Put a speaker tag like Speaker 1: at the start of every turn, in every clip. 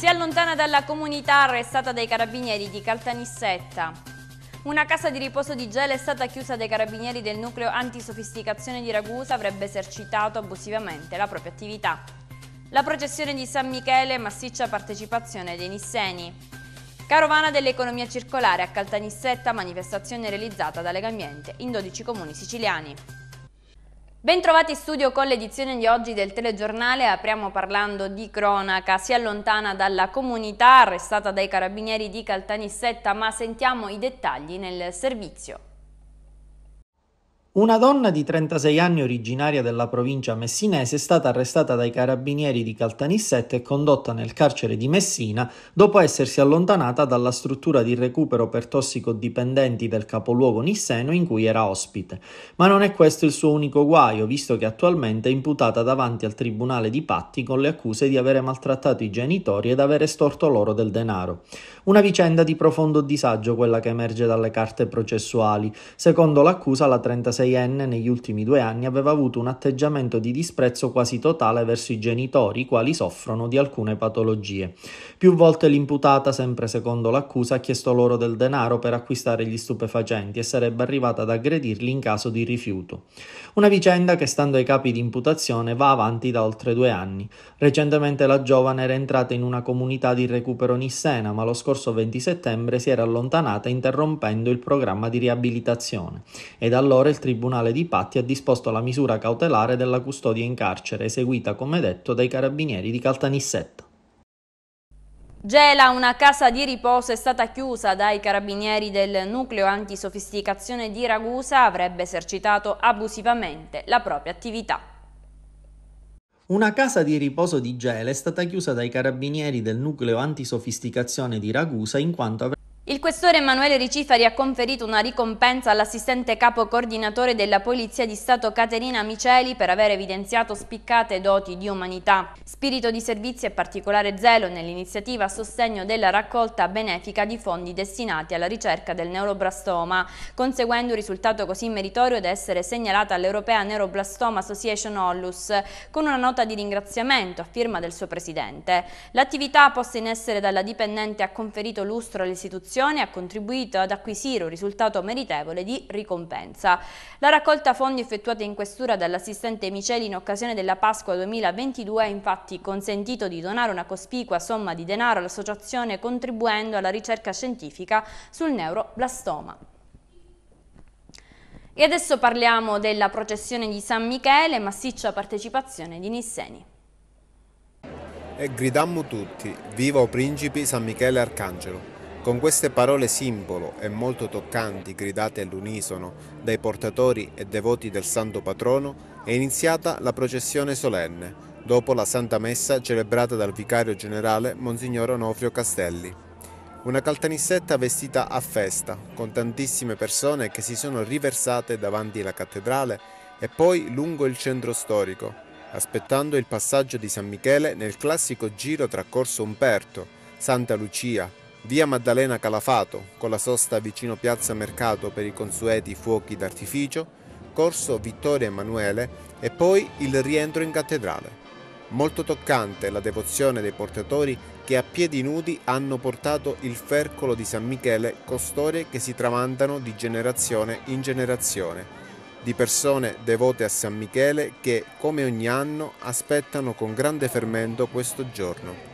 Speaker 1: Si allontana dalla comunità arrestata dai carabinieri di Caltanissetta. Una casa di riposo di Gela è stata chiusa dai carabinieri del nucleo antisofisticazione di Ragusa avrebbe esercitato abusivamente la propria attività. La processione di San Michele, massiccia partecipazione dei nisseni. Carovana dell'economia circolare a Caltanissetta, manifestazione realizzata da Legambiente in 12 comuni siciliani. Bentrovati in studio con l'edizione di oggi del telegiornale, apriamo parlando di cronaca, si allontana dalla comunità arrestata dai carabinieri di Caltanissetta ma sentiamo i dettagli nel servizio.
Speaker 2: Una donna di 36 anni originaria della provincia messinese è stata arrestata dai carabinieri di Caltanissette e condotta nel carcere di Messina dopo essersi allontanata dalla struttura di recupero per tossicodipendenti del capoluogo nisseno in cui era ospite. Ma non è questo il suo unico guaio, visto che attualmente è imputata davanti al tribunale di Patti con le accuse di avere maltrattato i genitori ed aver estorto loro del denaro. Una vicenda di profondo disagio quella che emerge dalle carte processuali. Secondo l'accusa la 36 46enne negli ultimi due anni aveva avuto un atteggiamento di disprezzo quasi totale verso i genitori, i quali soffrono di alcune patologie. Più volte l'imputata, sempre secondo l'accusa, ha chiesto loro del denaro per acquistare gli stupefacenti e sarebbe arrivata ad aggredirli in caso di rifiuto. Una vicenda che, stando ai capi di imputazione, va avanti da oltre due anni. Recentemente la giovane era entrata in una comunità di recupero nissena, ma lo scorso 20 settembre si era allontanata interrompendo il programma di riabilitazione. E da allora il tribunale Tribunale di Patti ha disposto la misura cautelare della custodia in carcere, eseguita come detto dai carabinieri di Caltanissetta.
Speaker 1: Gela, una casa di riposo, è stata chiusa dai carabinieri del nucleo antisofisticazione di Ragusa, avrebbe esercitato abusivamente la propria attività.
Speaker 2: Una casa di riposo di Gela è stata chiusa dai carabinieri del nucleo antisofisticazione di Ragusa in quanto avrebbe
Speaker 1: il questore Emanuele Riciferi ha conferito una ricompensa all'assistente capo coordinatore della Polizia di Stato Caterina Miceli per aver evidenziato spiccate doti di umanità, spirito di servizio e particolare zelo nell'iniziativa a sostegno della raccolta benefica di fondi destinati alla ricerca del neuroblastoma, conseguendo un risultato così meritorio da essere segnalata all'Europea Neuroblastoma Association Ollus con una nota di ringraziamento a firma del suo presidente. L'attività posta in essere dalla dipendente ha conferito lustro all'istituzione associazione ha contribuito ad acquisire un risultato meritevole di ricompensa. La raccolta fondi effettuata in questura dall'assistente Miceli in occasione della Pasqua 2022 ha infatti consentito di donare una cospicua somma di denaro all'associazione contribuendo alla ricerca scientifica sul neuroblastoma. E adesso parliamo della processione di San Michele, massiccia partecipazione di Nisseni.
Speaker 3: E gridammo tutti, viva o principi San Michele Arcangelo! Con queste parole simbolo e molto toccanti gridate all'unisono dai portatori e devoti del Santo Patrono è iniziata la processione solenne, dopo la Santa Messa celebrata dal Vicario Generale Monsignor Onofrio Castelli. Una caltanissetta vestita a festa, con tantissime persone che si sono riversate davanti alla cattedrale e poi lungo il centro storico, aspettando il passaggio di San Michele nel classico giro tra Corso Umberto, Santa Lucia, Via Maddalena Calafato, con la sosta vicino Piazza Mercato per i consueti fuochi d'artificio, Corso Vittorio Emanuele e poi il rientro in cattedrale. Molto toccante la devozione dei portatori che a piedi nudi hanno portato il fercolo di San Michele con storie che si tramandano di generazione in generazione, di persone devote a San Michele che, come ogni anno, aspettano con grande fermento questo giorno.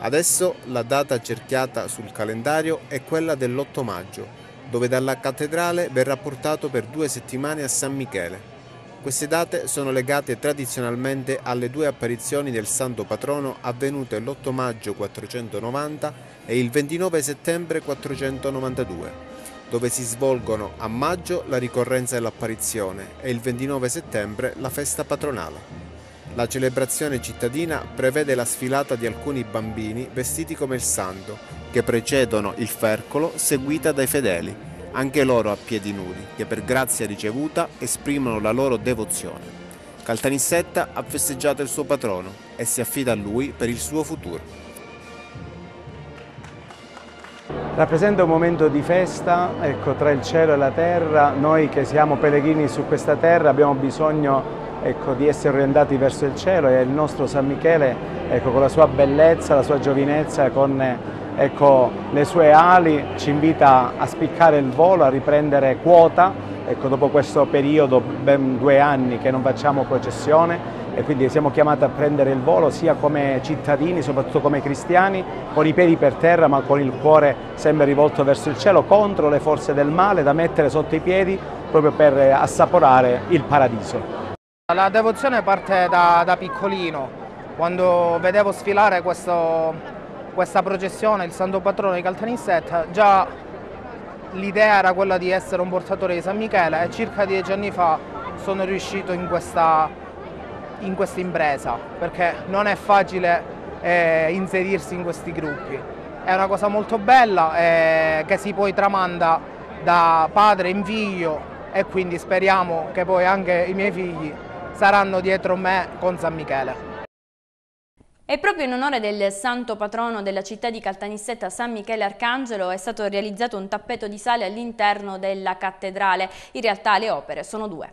Speaker 3: Adesso la data cerchiata sul calendario è quella dell'8 maggio, dove dalla cattedrale verrà portato per due settimane a San Michele. Queste date sono legate tradizionalmente alle due apparizioni del santo patrono avvenute l'8 maggio 490 e il 29 settembre 492, dove si svolgono a maggio la ricorrenza dell'apparizione e il 29 settembre la festa patronale. La celebrazione cittadina prevede la sfilata di alcuni bambini vestiti come il santo, che precedono il fercolo seguita dai fedeli, anche loro a piedi nudi, che per grazia ricevuta esprimono la loro devozione. Caltanissetta ha festeggiato il suo patrono e si affida a lui per il suo futuro. Rappresenta un momento di festa ecco, tra il cielo e la terra, noi che siamo pellegrini su questa terra abbiamo bisogno ecco, di essere orientati verso il cielo e il nostro San Michele ecco, con la sua bellezza, la sua giovinezza, con ecco, le sue ali ci invita a spiccare il volo, a riprendere quota ecco, dopo questo periodo, ben due anni che non facciamo processione e quindi siamo chiamati a prendere il volo sia come cittadini, soprattutto come cristiani, con i piedi per terra ma con il cuore sempre rivolto verso il cielo contro le forze del male da mettere sotto i piedi proprio per assaporare il paradiso. La devozione parte da, da piccolino, quando vedevo sfilare questo, questa processione, il santo patrono di Caltanissetta, già l'idea era quella di essere un portatore di San Michele e circa dieci anni fa sono riuscito in questa, in questa impresa, perché non è facile eh, inserirsi in questi gruppi. È una cosa molto bella eh, che si poi tramanda da padre in figlio e quindi speriamo che poi anche i miei figli saranno dietro me con San Michele.
Speaker 1: E proprio in onore del santo patrono della città di Caltanissetta San Michele Arcangelo è stato realizzato un tappeto di sale all'interno della cattedrale. In realtà le opere sono due.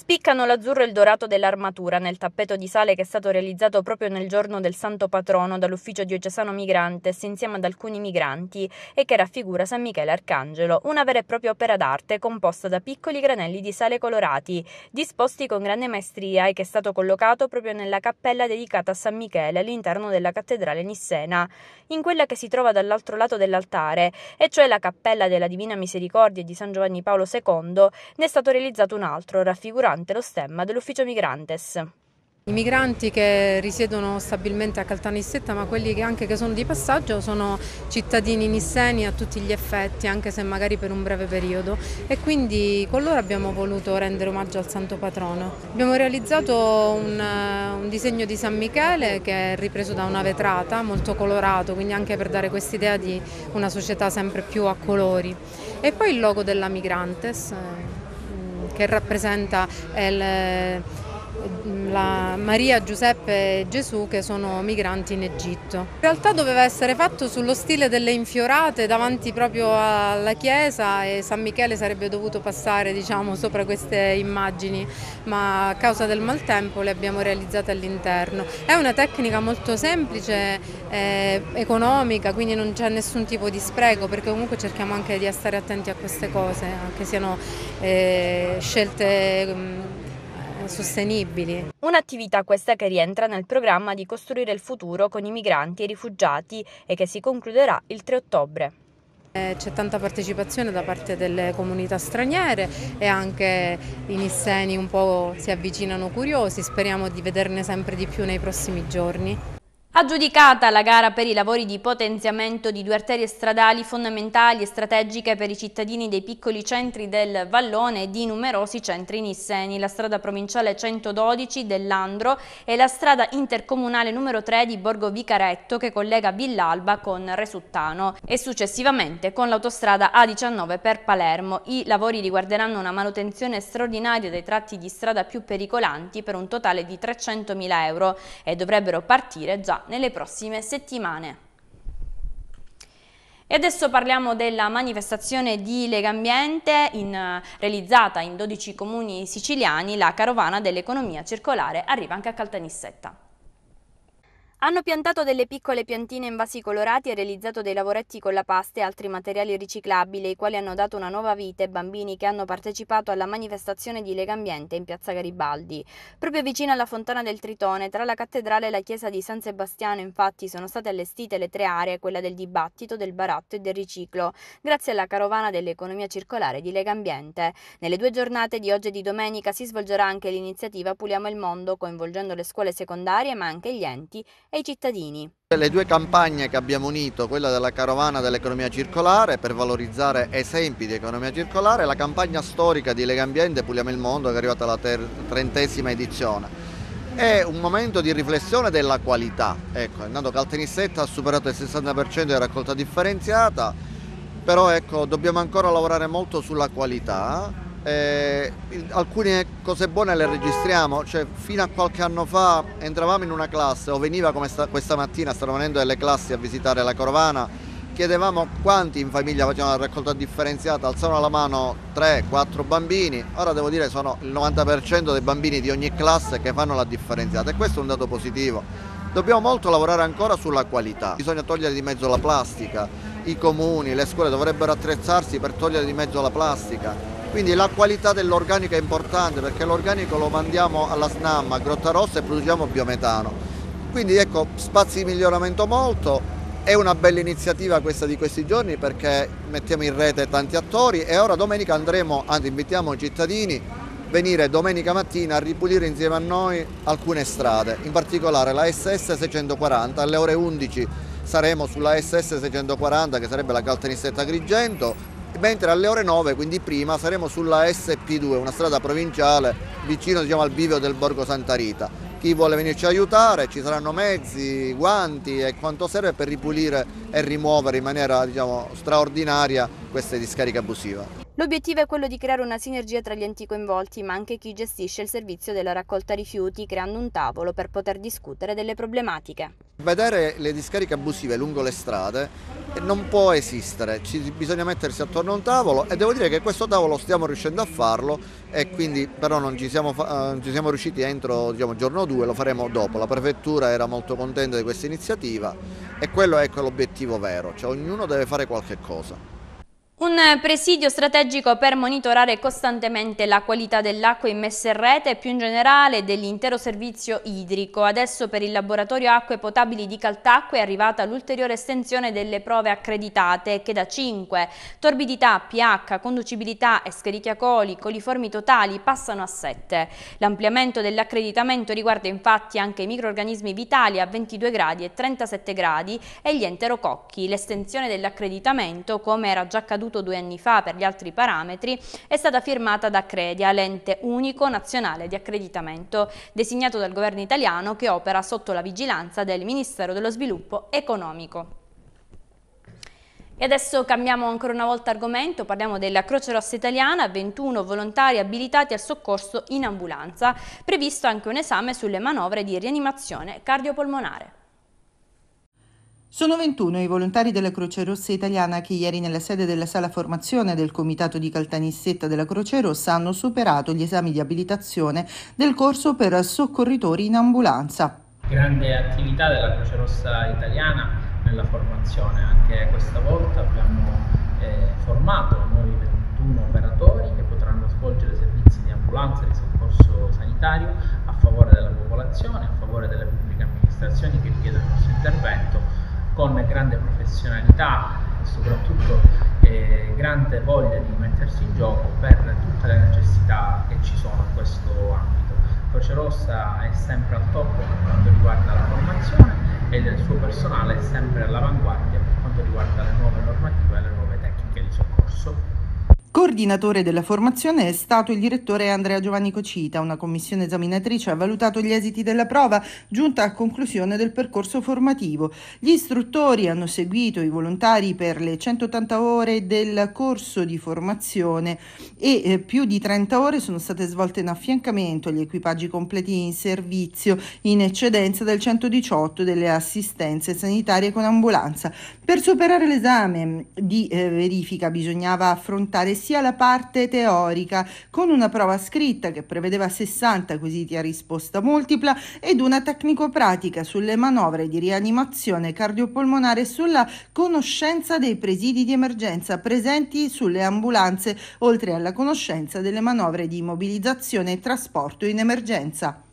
Speaker 1: Spiccano l'azzurro e il dorato dell'armatura nel tappeto di sale che è stato realizzato proprio nel giorno del Santo Patrono dall'Ufficio Diocesano Migrantes insieme ad alcuni migranti e che raffigura San Michele Arcangelo, una vera e propria opera d'arte composta da piccoli granelli di sale colorati, disposti con grande maestria e che è stato collocato proprio nella cappella dedicata a San Michele all'interno della cattedrale Nissena, in quella che si trova dall'altro lato dell'altare, e cioè la cappella della Divina Misericordia di San Giovanni Paolo II, ne è stato realizzato un altro, raffigurato durante lo
Speaker 4: stemma dell'ufficio migrantes. I migranti che risiedono stabilmente a Caltanissetta, ma quelli che anche che sono di passaggio, sono cittadini nisseni a tutti gli effetti, anche se magari per un breve periodo. E quindi con loro abbiamo voluto rendere omaggio al Santo Patrono. Abbiamo realizzato un, eh, un disegno di San Michele che è ripreso da una vetrata, molto colorato, quindi anche per dare quest'idea di una società sempre più a colori. E poi il logo della Migrantes eh, che rappresenta il la Maria, Giuseppe e Gesù che sono migranti in Egitto. In realtà doveva essere fatto sullo stile delle infiorate davanti proprio alla chiesa e San Michele sarebbe dovuto passare diciamo, sopra queste immagini, ma a causa del maltempo le abbiamo realizzate all'interno. È una tecnica molto semplice, eh, economica, quindi non c'è nessun tipo di spreco perché comunque cerchiamo anche di stare attenti a queste cose, che siano eh, scelte... Mh, mm, sostenibili. Un'attività questa che rientra nel programma di costruire il futuro con i migranti e i rifugiati e che si concluderà il 3 ottobre. Eh, c'è tanta partecipazione da parte delle comunità straniere e anche i nisseni un po' si avvicinano curiosi, speriamo di vederne sempre di più nei prossimi giorni.
Speaker 1: Aggiudicata la gara per i lavori di potenziamento di due arterie stradali fondamentali e strategiche per i cittadini dei piccoli centri del Vallone e di numerosi centri nisseni, la strada provinciale 112 dell'Andro e la strada intercomunale numero 3 di Borgo Vicaretto che collega Villalba con Resuttano e successivamente con l'autostrada A19 per Palermo. I lavori riguarderanno una manutenzione straordinaria dei tratti di strada più pericolanti per un totale di 300.000 euro e dovrebbero partire già nelle prossime settimane. E adesso parliamo della manifestazione di Legambiente in, eh, realizzata in 12 comuni siciliani, la carovana dell'economia circolare arriva anche a Caltanissetta. Hanno piantato delle piccole piantine in vasi colorati e realizzato dei lavoretti con la pasta e altri materiali riciclabili, i quali hanno dato una nuova vita ai bambini che hanno partecipato alla manifestazione di Legambiente in piazza Garibaldi. Proprio vicino alla fontana del Tritone, tra la cattedrale e la chiesa di San Sebastiano, infatti, sono state allestite le tre aree, quella del dibattito, del baratto e del riciclo, grazie alla carovana dell'economia circolare di Legambiente. Nelle due giornate di oggi e di domenica si svolgerà anche l'iniziativa Puliamo il Mondo, coinvolgendo le scuole secondarie ma anche gli enti e i cittadini.
Speaker 5: Le due campagne che abbiamo unito, quella della carovana dell'economia circolare per valorizzare esempi di economia circolare e la campagna storica di Lega Ambiente Puliamo il Mondo che è arrivata alla trentesima edizione. È un momento di riflessione della qualità, ecco, è nato Caltenissetta ha superato il 60% di raccolta differenziata, però ecco, dobbiamo ancora lavorare molto sulla qualità eh, alcune cose buone le registriamo, cioè, fino a qualche anno fa entravamo in una classe o veniva come sta, questa mattina, stanno venendo delle classi a visitare la Corvana, chiedevamo quanti in famiglia facevano la raccolta differenziata, alzavano la mano 3-4 bambini, ora devo dire sono il 90% dei bambini di ogni classe che fanno la differenziata e questo è un dato positivo. Dobbiamo molto lavorare ancora sulla qualità, bisogna togliere di mezzo la plastica, i comuni, le scuole dovrebbero attrezzarsi per togliere di mezzo la plastica, quindi la qualità dell'organico è importante perché l'organico lo mandiamo alla SNAM a Grotta Rossa e produciamo biometano. Quindi ecco, spazi di miglioramento molto, è una bella iniziativa questa di questi giorni perché mettiamo in rete tanti attori e ora domenica andremo, anzi invitiamo i cittadini a venire domenica mattina a ripulire insieme a noi alcune strade, in particolare la SS 640 alle ore 11 saremo sulla SS 640 che sarebbe la Caltanissetta Grigento mentre alle ore 9, quindi prima, saremo sulla SP2, una strada provinciale vicino diciamo, al bivio del Borgo Santa Rita. Chi vuole venirci a aiutare, ci saranno mezzi, guanti e quanto serve per ripulire e rimuovere in maniera diciamo, straordinaria queste discariche abusive.
Speaker 1: L'obiettivo è quello di creare una sinergia tra gli enti coinvolti, ma anche chi gestisce il servizio della raccolta rifiuti, creando un tavolo per poter discutere delle problematiche.
Speaker 5: Vedere le discariche abusive lungo le strade non può esistere, Ci bisogna mettersi attorno a un tavolo e devo dire che questo tavolo stiamo riuscendo a farlo e quindi però non ci siamo, eh, non ci siamo riusciti entro diciamo, giorno 2, lo faremo dopo. La prefettura era molto contenta di questa iniziativa e quello è ecco l'obiettivo vero, cioè ognuno deve fare qualche cosa.
Speaker 1: Un eh, presidio strategico per monitorare costantemente la qualità dell'acqua immessa in rete e più in generale dell'intero servizio idrico. Adesso per il laboratorio acque potabili di Caltacque è arrivata l'ulteriore estensione delle prove accreditate che da 5 torbidità, pH, conducibilità, escherichia coli, coliformi totali passano a 7. L'ampliamento dell'accreditamento riguarda infatti anche i microorganismi vitali a 22 gradi e 37 gradi e gli enterococchi. L'estensione dell'accreditamento, come era già accaduto accaduto due anni fa per gli altri parametri, è stata firmata da Credia, l'ente unico nazionale di accreditamento, designato dal governo italiano che opera sotto la vigilanza del Ministero dello Sviluppo Economico. E adesso cambiamo ancora una volta argomento, parliamo della Croce Rossa Italiana, 21 volontari abilitati al soccorso in ambulanza, previsto anche un esame sulle manovre di rianimazione cardiopolmonare.
Speaker 6: Sono 21 i volontari della Croce Rossa italiana che ieri nella sede della sala formazione del Comitato di Caltanissetta della Croce Rossa hanno superato gli esami di abilitazione del corso per soccorritori in ambulanza.
Speaker 7: Grande attività della Croce Rossa italiana nella formazione, anche questa volta abbiamo eh, formato nuovi 21 operatori che potranno svolgere servizi di ambulanza e di soccorso sanitario a favore della popolazione con grande professionalità e soprattutto eh, grande voglia di mettersi in gioco per tutte le necessità che ci sono in questo ambito. Croce Rossa è sempre al top per quanto riguarda la formazione e il suo personale è sempre all'avanguardia per quanto riguarda le nuove normative e le nuove tecniche di soccorso.
Speaker 6: Coordinatore della formazione è stato il direttore Andrea Giovanni Cocita. Una commissione esaminatrice ha valutato gli esiti della prova giunta a conclusione del percorso formativo. Gli istruttori hanno seguito i volontari per le 180 ore del corso di formazione e eh, più di 30 ore sono state svolte in affiancamento agli equipaggi completi in servizio in eccedenza del 118 delle assistenze sanitarie con ambulanza. Per superare l'esame di eh, verifica bisognava affrontare sia sia la parte teorica, con una prova scritta che prevedeva 60 quesiti a risposta multipla ed una tecnico-pratica sulle manovre di rianimazione cardiopolmonare sulla conoscenza dei presidi di emergenza presenti sulle ambulanze, oltre alla conoscenza delle manovre di mobilizzazione e trasporto in emergenza.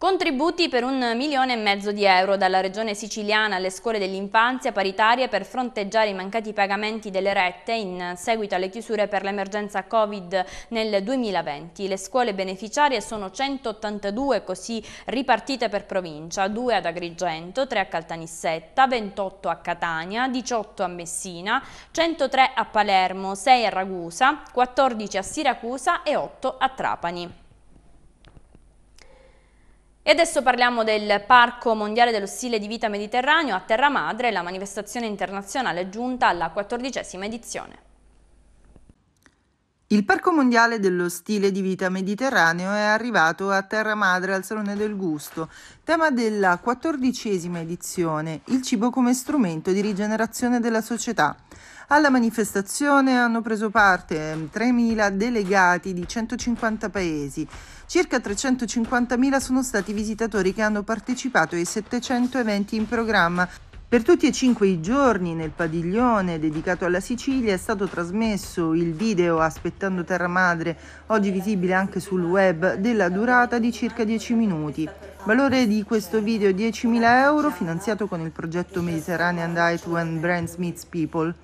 Speaker 1: Contributi per un milione e mezzo di euro dalla regione siciliana alle scuole dell'infanzia paritarie per fronteggiare i mancati pagamenti delle rette in seguito alle chiusure per l'emergenza Covid nel 2020. Le scuole beneficiarie sono 182 così ripartite per provincia, 2 ad Agrigento, 3 a Caltanissetta, 28 a Catania, 18 a Messina, 103 a Palermo, 6 a Ragusa, 14 a Siracusa e 8 a Trapani. E adesso parliamo del Parco Mondiale dello Stile di Vita Mediterraneo a Terra Madre, la manifestazione internazionale giunta alla quattordicesima edizione.
Speaker 6: Il Parco Mondiale dello Stile di Vita Mediterraneo è arrivato a Terra Madre al Salone del Gusto, tema della quattordicesima edizione, il cibo come strumento di rigenerazione della società. Alla manifestazione hanno preso parte 3.000 ehm, delegati di 150 paesi. Circa 350.000 sono stati i visitatori che hanno partecipato ai 700 eventi in programma per tutti e cinque i giorni nel padiglione dedicato alla Sicilia è stato trasmesso il video Aspettando Terra Madre, oggi visibile anche sul web, della durata di circa 10 minuti. Valore di questo video 10.000 euro finanziato con il progetto Mediterranean Diet When Brands Meets People.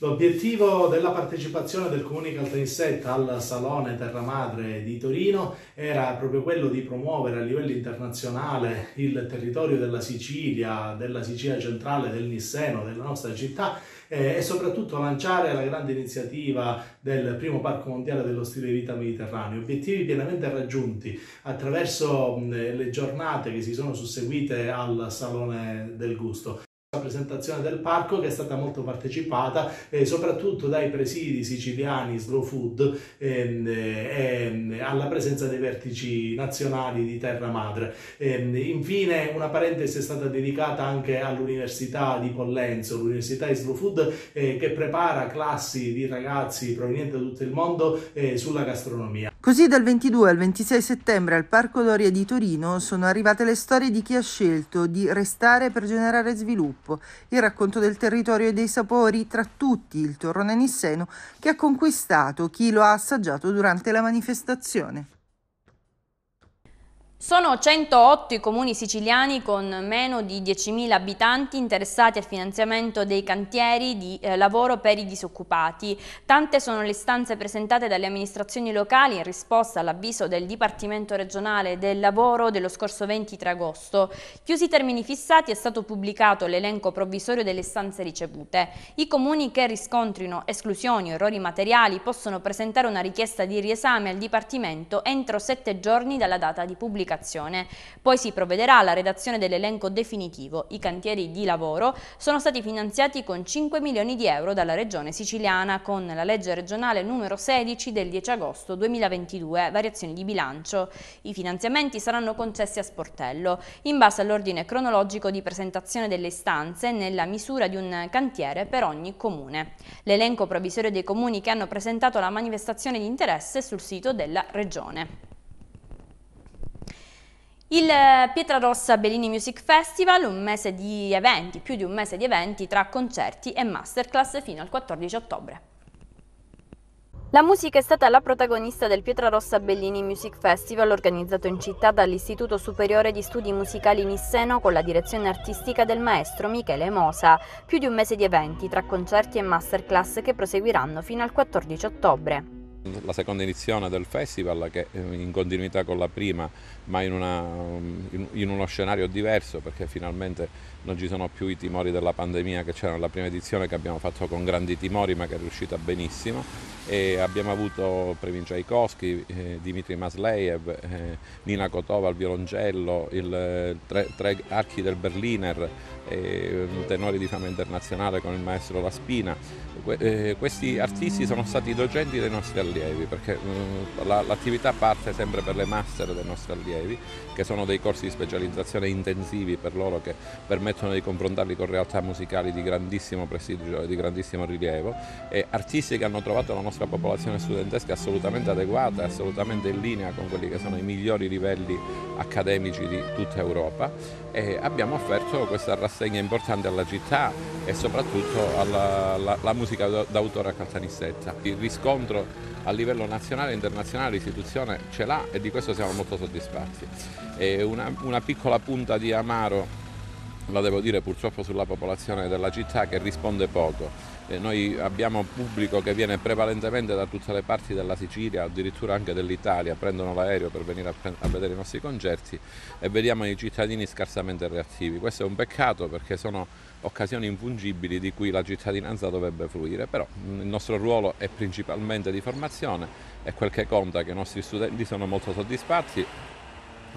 Speaker 7: L'obiettivo della partecipazione del Comune Caltanissetta al Salone Terra Madre di Torino era proprio quello di promuovere a livello internazionale il territorio della Sicilia, della Sicilia centrale, del Nisseno, della nostra città eh, e soprattutto lanciare la grande iniziativa del primo parco mondiale dello stile di vita mediterraneo, obiettivi pienamente raggiunti attraverso le giornate che si sono susseguite al Salone del Gusto presentazione del parco che è stata molto partecipata eh, soprattutto dai presidi siciliani Slow Food ehm, ehm, alla presenza dei vertici nazionali di terra madre. Ehm, infine una parentesi è stata dedicata anche all'università di Pollenzo, l'università di Slow Food eh, che prepara classi di ragazzi provenienti da tutto il mondo eh, sulla gastronomia.
Speaker 6: Così dal 22 al 26 settembre al Parco Doria di Torino sono arrivate le storie di chi ha scelto di restare per generare sviluppo, il racconto del territorio e dei sapori, tra tutti il torrone nisseno che ha conquistato chi lo ha assaggiato durante la manifestazione.
Speaker 1: Sono 108 i comuni siciliani con meno di 10.000 abitanti interessati al finanziamento dei cantieri di eh, lavoro per i disoccupati. Tante sono le stanze presentate dalle amministrazioni locali in risposta all'avviso del Dipartimento regionale del lavoro dello scorso 23 agosto. Chiusi i termini fissati è stato pubblicato l'elenco provvisorio delle stanze ricevute. I comuni che riscontrino esclusioni o errori materiali possono presentare una richiesta di riesame al Dipartimento entro 7 giorni dalla data di pubblicazione pubblicazione. Poi si provvederà alla redazione dell'elenco definitivo. I cantieri di lavoro sono stati finanziati con 5 milioni di euro dalla Regione siciliana con la legge regionale numero 16 del 10 agosto 2022, variazioni di bilancio. I finanziamenti saranno concessi a sportello, in base all'ordine cronologico di presentazione delle istanze nella misura di un cantiere per ogni comune. L'elenco provvisorio dei comuni che hanno presentato la manifestazione di interesse sul sito della Regione. Il eh, Pietrarossa Bellini Music Festival, un mese di eventi, più di un mese di eventi tra concerti e masterclass fino al 14 ottobre. La musica è stata la protagonista del Pietrarossa Bellini Music Festival organizzato in città dall'Istituto Superiore di Studi Musicali Nisseno con la direzione artistica del maestro Michele Mosa. Più di un mese di eventi tra concerti e masterclass che proseguiranno fino al 14 ottobre.
Speaker 8: La seconda edizione del festival che eh, in continuità con la prima ma in, una, in, uno scenario diverso perché finalmente non ci sono più i timori della pandemia che c'erano nella prima edizione che abbiamo fatto con grandi timori ma che è riuscita benissimo e abbiamo avuto Previn Jaikowski, eh, Dimitri Masleyev, eh, Nina Kotova al violoncello, il, eh, tre, tre, archi del Berliner, eh, tenori di fama internazionale con il maestro La Spina. Que, eh, questi artisti sono stati docenti dei nostri allievi perché mm, la, l'attività parte sempre per le master dei nostri allievi allievi, che sono dei corsi di specializzazione intensivi per loro che permettono di confrontarli con realtà musicali di grandissimo prestigio e di grandissimo rilievo e artisti che hanno trovato la nostra popolazione studentesca assolutamente adeguata e assolutamente in linea con quelli che sono i migliori livelli accademici di tutta Europa e abbiamo offerto questa rassegna importante alla città e soprattutto alla musica d'autore a Caltanissetta. Il riscontro a livello nazionale e internazionale l'istituzione ce l'ha e di questo siamo molto soddisfatti matti. E una, una piccola punta di amaro la devo dire purtroppo sulla popolazione della città che risponde poco. Eh, noi abbiamo pubblico che viene prevalentemente da tutte le parti della Sicilia, addirittura anche dell'Italia, prendono l'aereo per venire a, pre- a, vedere i nostri concerti e vediamo i cittadini scarsamente reattivi. Questo è un peccato perché sono occasioni infungibili di cui la cittadinanza dovrebbe fruire, però il nostro ruolo è principalmente di formazione, e quel che conta è che i nostri studenti sono molto soddisfatti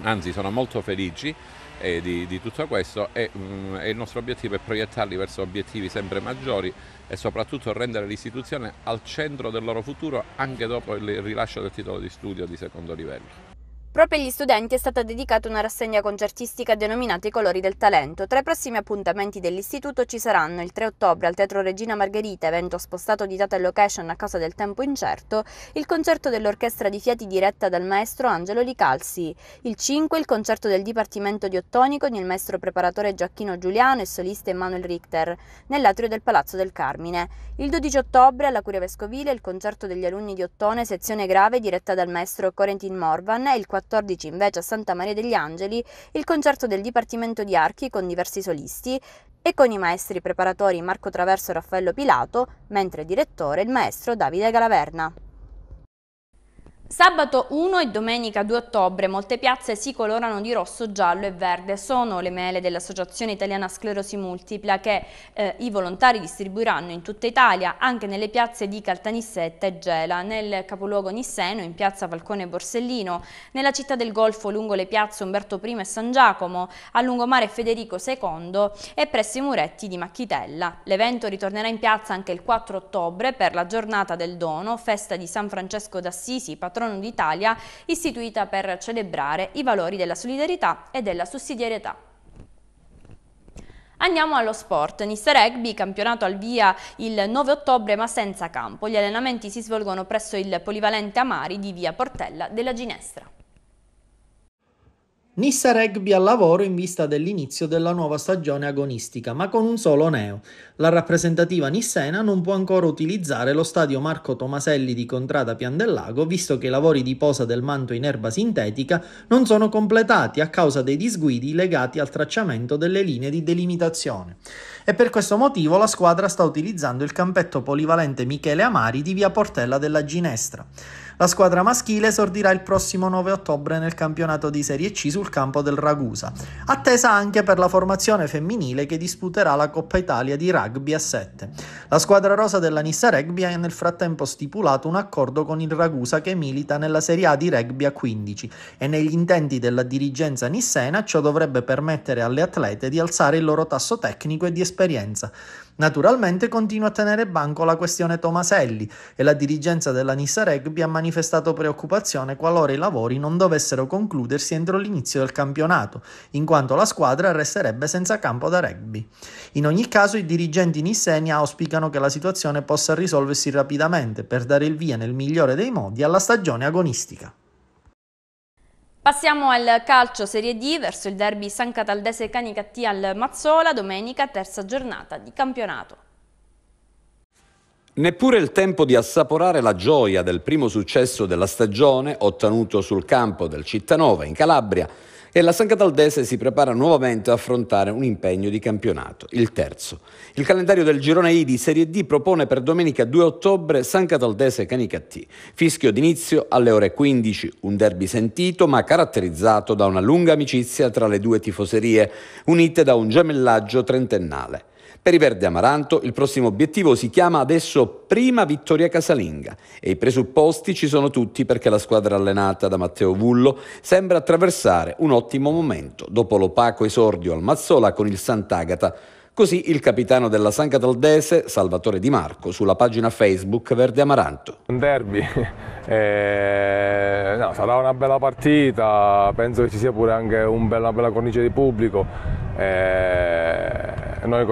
Speaker 8: anzi sono molto felici eh, di, di, tutto questo e, mh, mm, e il nostro obiettivo è proiettarli verso obiettivi sempre maggiori e soprattutto rendere l'istituzione al centro del loro futuro anche dopo il rilascio del titolo di studio di secondo livello.
Speaker 1: Proprio agli studenti è stata dedicata una rassegna concertistica denominata I colori del talento. Tra i prossimi appuntamenti dell'istituto ci saranno il 3 ottobre al Teatro Regina Margherita, evento spostato di data e location a causa del tempo incerto, il concerto dell'orchestra di fiati diretta dal maestro Angelo Licalsi, il 5 il concerto del Dipartimento di Ottonico con il maestro preparatore Giacchino Giuliano e solista Emanuel Richter nell'atrio del Palazzo del Carmine, il 12 ottobre alla Curia Vescovile il concerto degli alunni di Ottone sezione grave diretta dal maestro Corentin Morvan e il 4 2014 invece a Santa Maria degli Angeli il concerto del Dipartimento di Archi con diversi solisti e con i maestri preparatori Marco Traverso e Raffaello Pilato, mentre direttore il maestro Davide Galaverna. Sabato 1 e domenica 2 ottobre molte piazze si colorano di rosso, giallo e verde. Sono le mele dell'Associazione Italiana Sclerosi Multipla che eh, i volontari distribuiranno in tutta Italia, anche nelle piazze di Caltanissetta e Gela, nel capoluogo Nisseno, in piazza Falcone Borsellino, nella città del Golfo lungo le piazze Umberto I e San Giacomo, a lungomare Federico II e presso i muretti di Macchitella. L'evento ritornerà in piazza anche il 4 ottobre per la giornata del dono, festa di San Francesco d'Assisi, patrono Trono d'Italia, istituita per celebrare i valori della solidarietà e della sussidiarietà. Andiamo allo sport. Nissa Rugby, campionato al via il 9 ottobre ma senza campo. Gli allenamenti si svolgono presso il polivalente Amari di via Portella della Ginestra.
Speaker 2: Nissa Rugby al lavoro in vista dell'inizio della nuova stagione agonistica, ma con un solo neo. La rappresentativa nissena non può ancora utilizzare lo stadio Marco Tomaselli di Contrada Pian del Lago, visto che i lavori di posa del manto in erba sintetica non sono completati a causa dei disguidi legati al tracciamento delle linee di delimitazione. E per questo motivo la squadra sta utilizzando il campetto polivalente Michele Amari di via Portella della Ginestra. La squadra maschile esordirà il prossimo 9 ottobre nel campionato di Serie C sul campo del Ragusa, attesa anche per la formazione femminile che disputerà la Coppa Italia di rugby a 7. La squadra rosa della Nissa Rugby ha nel frattempo stipulato un accordo con il Ragusa che milita nella Serie A di rugby a 15 e negli intenti della dirigenza nissena ciò dovrebbe permettere alle atlete di alzare il loro tasso tecnico e di esperienza. Naturalmente continua a tenere banco la questione Tomaselli e la dirigenza della Nissa Rugby ha manifestato preoccupazione qualora i lavori non dovessero concludersi entro l'inizio del campionato, in quanto la squadra resterebbe senza campo da rugby. In ogni caso i dirigenti nisseni auspicano che la situazione possa risolversi rapidamente per dare il via nel migliore dei modi alla stagione agonistica.
Speaker 1: Passiamo al calcio Serie D verso il derby San Cataldese Canicattì al Mazzola, domenica terza giornata di campionato.
Speaker 9: Neppure il tempo di assaporare la gioia del primo successo della stagione ottenuto sul campo del Cittanova in Calabria e la San Cataldese si prepara nuovamente ad affrontare un impegno di campionato, il terzo. Il calendario del girone I di Serie D propone per domenica 2 ottobre San Cataldese Canicattì. Fischio d'inizio alle ore 15, un derby sentito ma caratterizzato da una lunga amicizia tra le due tifoserie, unite da un gemellaggio trentennale. Per i Verdi Amaranto il prossimo obiettivo si chiama adesso prima vittoria casalinga e i presupposti ci sono tutti perché la squadra allenata da Matteo Vullo sembra attraversare un ottimo momento dopo l'opaco esordio al Mazzola con il Sant'Agata. Così il capitano della San Cataldese, Salvatore Di Marco, sulla pagina Facebook Verde Amaranto.
Speaker 6: Un derby, eh, no, sarà una bella partita, penso che ci sia pure anche un bella, una bella cornice di pubblico.
Speaker 8: Eh, eh, noi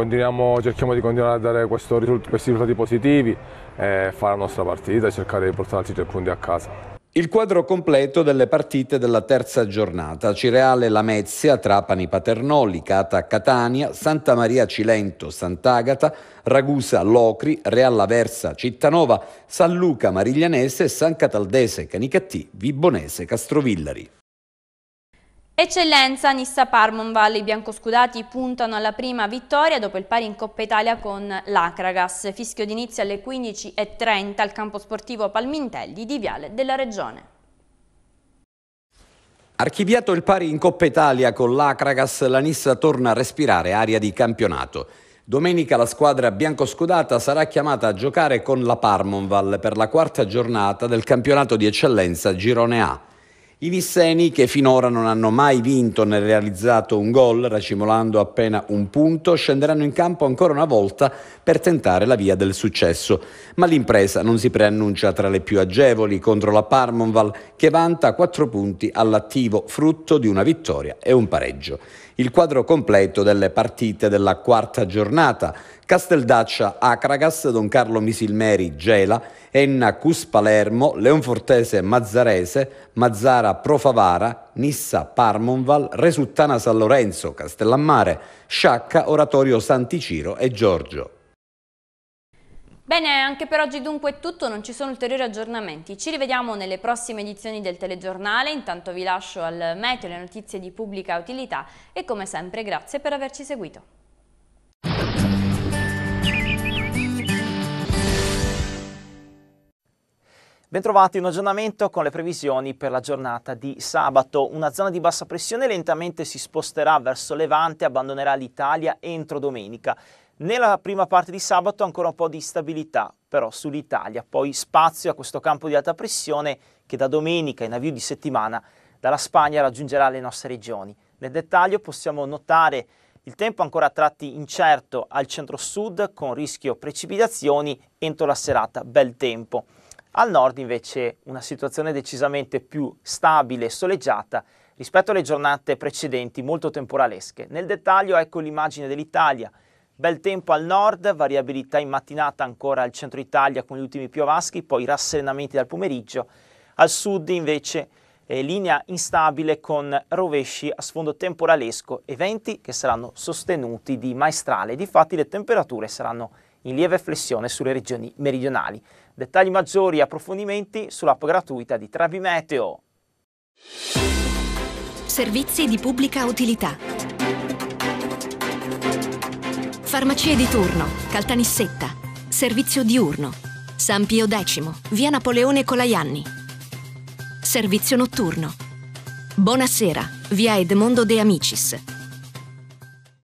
Speaker 8: cerchiamo di continuare a dare questo, questi risultati positivi e fare la nostra partita e cercare di portare portarci tre punti a casa. Il quadro completo delle
Speaker 9: partite della terza giornata. Cireale Lamezia, Trapani Paternò, Licata Catania, Santa Maria Cilento, Sant'Agata, Ragusa Locri, Real Aversa Cittanova, San Luca Mariglianese, San Cataldese Canicattì, Vibonese Castrovillari.
Speaker 1: Eccellenza, Nissa Parmonval, i biancoscudati puntano alla prima vittoria dopo il pari in Coppa Italia con l'Acragas. Fischio d'inizio alle 15.30 al campo sportivo Palmintelli di Viale della Regione.
Speaker 9: Archiviato il pari in Coppa Italia con l'Acragas, la Nissa torna a respirare aria di campionato. Domenica la squadra biancoscudata sarà chiamata a giocare con la Parmonval per la quarta giornata del campionato di eccellenza Girone A. I Visseni, che finora non hanno mai vinto né realizzato un gol, racimolando appena un punto, scenderanno in campo ancora una volta per tentare la via del successo. Ma l'impresa non si preannuncia tra le più agevoli contro la Parmonval, che vanta quattro punti all'attivo, frutto di una vittoria e un pareggio il quadro completo delle partite della quarta giornata. Casteldaccia Acragas, Don Carlo Misilmeri Gela, Enna Cus Palermo, Leonfortese Mazzarese, Mazzara Profavara, Nissa Parmonval, Resuttana San Lorenzo, Castellammare, Sciacca, Oratorio Santiciro e Giorgio.
Speaker 1: Bene, anche per oggi dunque è tutto, non ci sono ulteriori aggiornamenti. Ci rivediamo nelle prossime edizioni del telegiornale, intanto vi lascio al meteo le notizie di pubblica utilità e come sempre grazie per averci seguito.
Speaker 7: Bentrovati, un aggiornamento con le previsioni per la giornata di sabato. Una zona di bassa pressione lentamente si sposterà verso Levante e abbandonerà l'Italia entro domenica. Nella prima parte di sabato ancora un po' di stabilità però sull'Italia, poi spazio a questo campo di alta pressione che da domenica in avvio di settimana dalla Spagna raggiungerà le nostre regioni. Nel dettaglio possiamo notare il tempo ancora a tratti incerto al centro-sud con rischio precipitazioni entro la serata, bel tempo. Al nord invece una situazione decisamente più stabile e soleggiata rispetto alle giornate precedenti molto temporalesche. Nel dettaglio ecco l'immagine dell'Italia, Bel tempo al nord, variabilità in mattinata ancora al centro Italia con gli ultimi piovaschi, poi rasserenamenti dal pomeriggio. Al sud invece eh, linea instabile con rovesci a sfondo temporalesco e venti che saranno sostenuti di maestrale. Difatti le temperature saranno in lieve flessione sulle regioni meridionali. Dettagli maggiori e approfondimenti sull'app gratuita di Travimeteo.
Speaker 1: Servizi di pubblica utilità. Farmacie di turno, Caltanissetta, servizio diurno, San Pio X, via Napoleone Colaianni. Servizio notturno. Buonasera, via Edmondo De Amicis,